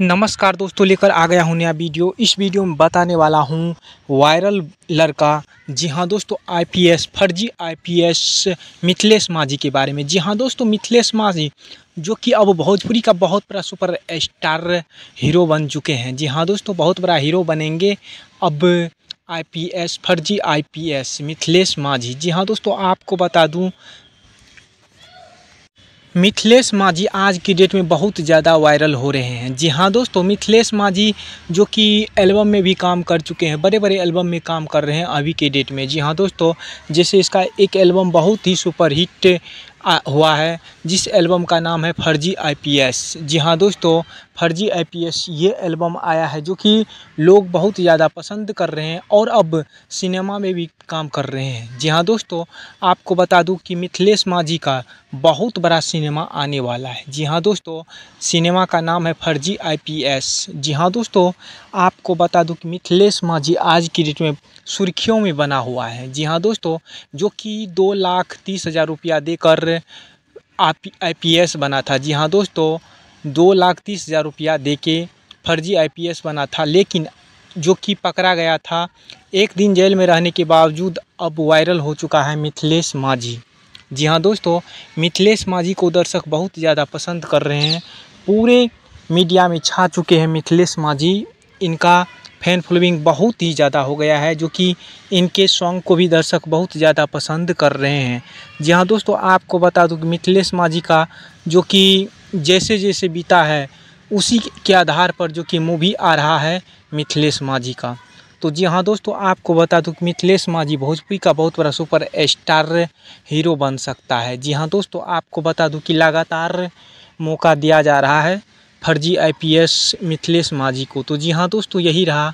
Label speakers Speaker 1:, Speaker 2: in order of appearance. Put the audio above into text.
Speaker 1: नमस्कार दोस्तों लेकर आ गया हूँ नया वीडियो इस वीडियो में बताने वाला हूँ वायरल लड़का जी हाँ दोस्तों आईपीएस फर्जी आईपीएस मिथिलेश माझी के बारे में जी हाँ दोस्तों मिथिलेश माझी जो कि अब भोजपुरी का बहुत बड़ा सुपर स्टार हीरो बन चुके हैं जी हाँ दोस्तों बहुत बड़ा हीरो बनेंगे अब आई फर्जी आईपीएस मिथिलेश माझी जी हाँ दोस्तों आपको बता दूँ मिथिलेश माझी आज की डेट में बहुत ज़्यादा वायरल हो रहे हैं जी हाँ दोस्तों मिथिलेश माझी जो कि एल्बम में भी काम कर चुके हैं बड़े बड़े एल्बम में काम कर रहे हैं अभी के डेट में जी हाँ दोस्तों जैसे इसका एक एल्बम बहुत ही सुपरहिट आ, हुआ है जिस एल्बम का नाम है फर्जी आईपीएस जी हाँ दोस्तों फर्जी आईपीएस ये एल्बम आया है जो कि लोग बहुत ज़्यादा पसंद कर रहे हैं और अब सिनेमा में भी काम कर रहे हैं जी हाँ दोस्तों आपको बता दूं कि मिथिलेश माझी का बहुत बड़ा सिनेमा आने वाला है जी हाँ दोस्तों सिनेमा का नाम है फर्जी आईपीएस जी हाँ दोस्तों आपको बता दूँ कि मिथिलेश माझी आज की डेट में सुर्खियों में बना हुआ है जी हाँ दोस्तों जो कि दो लाख तीस हज़ार रुपया देकर आई पी एस बना था जी हाँ दोस्तों दो लाख तीस हज़ार रुपया दे के फर्जी आई पी एस बना था लेकिन जो कि पकड़ा गया था एक दिन जेल में रहने के बावजूद अब वायरल हो चुका है मिथिलेश माझी जी हाँ दोस्तों मिथिलेश माझी को दर्शक बहुत ज़्यादा पसंद कर रहे हैं पूरे मीडिया में छा चुके हैं मिथिलेश माझी इनका फैन फॉलोइंग बहुत ही ज़्यादा हो गया है जो कि इनके सॉन्ग को भी दर्शक बहुत ज़्यादा पसंद कर रहे हैं जी हाँ दोस्तों आपको बता दूँ कि मिथिलेश माझी का जो कि जैसे जैसे बीता है उसी के आधार पर जो कि मूवी आ रहा है मिथिलेश माझी का तो जी हाँ दोस्तों आपको बता दूँ कि मिथिलेश माझी भोजपुरी का बहुत बड़ा सुपर स्टार हीरो बन सकता है जी हाँ दोस्तों आपको बता दूँ कि लगातार मौका दिया जा रहा है फर्जी आईपीएस मिथिलेश माझी को तो जी हाँ दोस्तों यही रहा